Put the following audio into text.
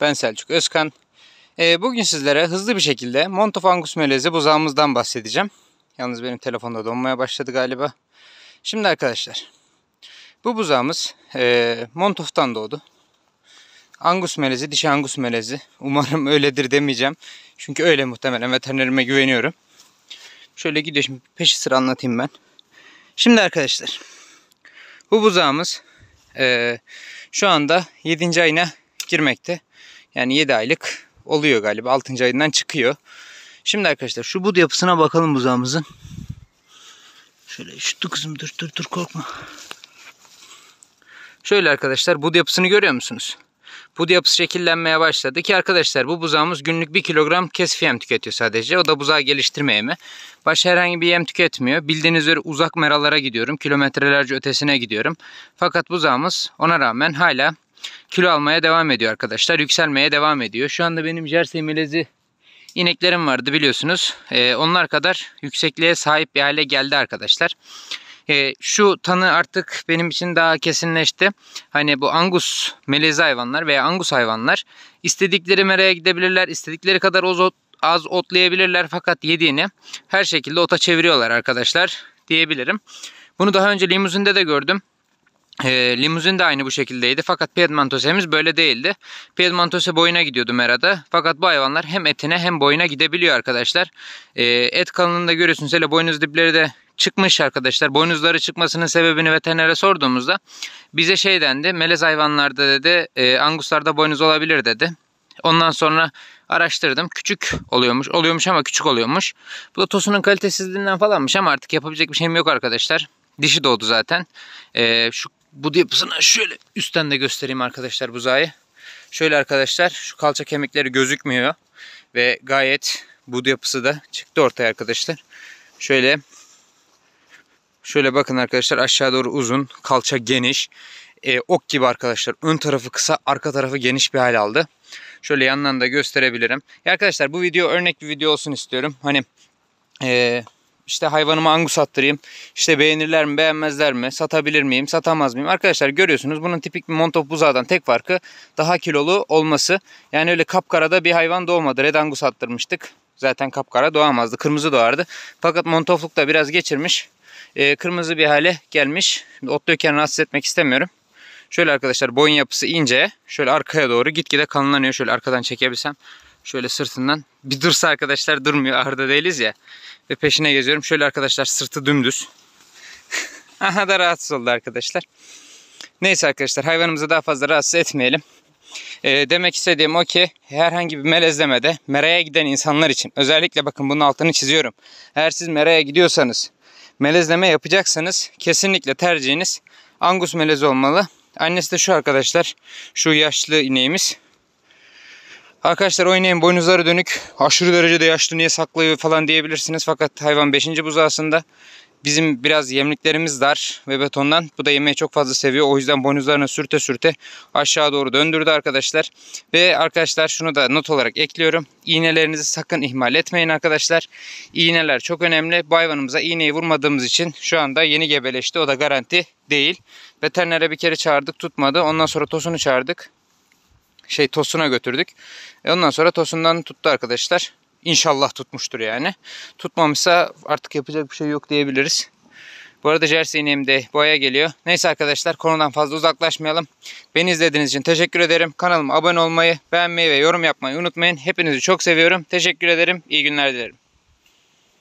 Ben Selçuk Özkan. Ee, bugün sizlere hızlı bir şekilde Montofangus melezi buzağımızdan bahsedeceğim. Yalnız benim telefonda donmaya başladı galiba. Şimdi arkadaşlar, bu buzağımız e, Montof'tan doğdu. Angus melezi, dişi Angus melezi. Umarım öyledir demeyeceğim. Çünkü öyle muhtemelen veterinerime güveniyorum. Şöyle gidiyor şimdi peşi sıra anlatayım ben. Şimdi arkadaşlar, bu buzağımız e, şu anda 7. ayına girmekte. Yani 7 aylık oluyor galiba. 6. ayından çıkıyor. Şimdi arkadaşlar şu bud yapısına bakalım buzağımızın. Şöyle şuttu kızım dur dur dur korkma. Şöyle arkadaşlar bud yapısını görüyor musunuz? Bud yapısı şekillenmeye başladı ki arkadaşlar bu buzağımız günlük 1 kilogram kesif yem tüketiyor sadece. O da buzağı geliştirme yemi. baş herhangi bir yem tüketmiyor. Bildiğiniz üzere uzak meralara gidiyorum. Kilometrelerce ötesine gidiyorum. Fakat buzağımız ona rağmen hala kilo almaya devam ediyor arkadaşlar. Yükselmeye devam ediyor. Şu anda benim jersey melezi ineklerim vardı biliyorsunuz. Ee, onlar kadar yüksekliğe sahip bir hale geldi arkadaşlar. E, şu tanı artık benim için daha kesinleşti. Hani bu angus melezi hayvanlar veya angus hayvanlar istedikleri meraya gidebilirler. istedikleri kadar ot, az otlayabilirler fakat yediğini her şekilde ota çeviriyorlar arkadaşlar diyebilirim. Bunu daha önce limuzinde de gördüm. E, limuzin de aynı bu şekildeydi fakat Piedmontosemiz böyle değildi. Piedmontose boyuna gidiyordu merada. Fakat bu hayvanlar hem etine hem boyuna gidebiliyor arkadaşlar. E, et kalınlığında görüyorsunuz hele boynuz dipleri de çıkmış arkadaşlar. Boynuzları çıkmasının sebebini veterinere sorduğumuzda bize şey dendi. Melez hayvanlarda dedi e, anguslarda boynuz olabilir dedi. Ondan sonra araştırdım. Küçük oluyormuş. Oluyormuş ama küçük oluyormuş. Bu da tosunun kalitesizliğinden falanmış ama artık yapabilecek bir şeyim yok arkadaşlar. Dişi doğdu zaten. E, şu budu yapısını şöyle üstten de göstereyim arkadaşlar buzağı. Şöyle arkadaşlar şu kalça kemikleri gözükmüyor. Ve gayet budu yapısı da çıktı ortaya arkadaşlar. Şöyle şöyle bakın arkadaşlar aşağı doğru uzun kalça geniş. E, ok gibi arkadaşlar ön tarafı kısa arka tarafı geniş bir hal aldı. Şöyle yandan da gösterebilirim. Ya arkadaşlar bu video örnek bir video olsun istiyorum. Hani e, işte hayvanımı angus attırayım. İşte beğenirler mi beğenmezler mi satabilir miyim satamaz mıyım. Arkadaşlar görüyorsunuz bunun tipik bir montof buzağdan tek farkı daha kilolu olması. Yani öyle kapkarada bir hayvan doğmadı. Red angus attırmıştık. Zaten kapkara doğamazdı. Kırmızı doğardı. Fakat montofluk da biraz geçirmiş. Ee, kırmızı bir hale gelmiş. Otluyken rahatsız etmek istemiyorum. Şöyle arkadaşlar boyun yapısı ince. Şöyle arkaya doğru gitgide kalınlanıyor. Şöyle arkadan çekebilsem. Şöyle sırtından. Bir dursa arkadaşlar durmuyor. Ahırda değiliz ya. Ve peşine geziyorum. Şöyle arkadaşlar sırtı dümdüz. Aha da rahatsız oldu arkadaşlar. Neyse arkadaşlar hayvanımızı daha fazla rahatsız etmeyelim. E, demek istediğim o ki herhangi bir melezlemede meraya giden insanlar için özellikle bakın bunun altını çiziyorum. Eğer siz meraya gidiyorsanız melezleme yapacaksanız kesinlikle tercihiniz Angus melezi olmalı. Annesi de şu arkadaşlar şu yaşlı ineğimiz Arkadaşlar oynayın boynuzları dönük. Aşırı derecede yaşlı niye saklıyor falan diyebilirsiniz. Fakat hayvan 5. buzağısında. Bizim biraz yemliklerimiz dar ve betondan. Bu da yemeği çok fazla seviyor. O yüzden boynuzlarını sürte sürte aşağı doğru döndürdü arkadaşlar. Ve arkadaşlar şunu da not olarak ekliyorum. İğnelerinizi sakın ihmal etmeyin arkadaşlar. İğneler çok önemli. Bu hayvanımıza iğneyi vurmadığımız için şu anda yeni gebeleşti. O da garanti değil. Veterinere bir kere çağırdık tutmadı. Ondan sonra tosunu çağırdık şey Tosun'a götürdük. E ondan sonra Tosun'dan tuttu arkadaşlar. İnşallah tutmuştur yani. Tutmamışsa artık yapacak bir şey yok diyebiliriz. Bu arada jersey ineğim de boya geliyor. Neyse arkadaşlar konudan fazla uzaklaşmayalım. Beni izlediğiniz için teşekkür ederim. Kanalıma abone olmayı, beğenmeyi ve yorum yapmayı unutmayın. Hepinizi çok seviyorum. Teşekkür ederim. İyi günler dilerim.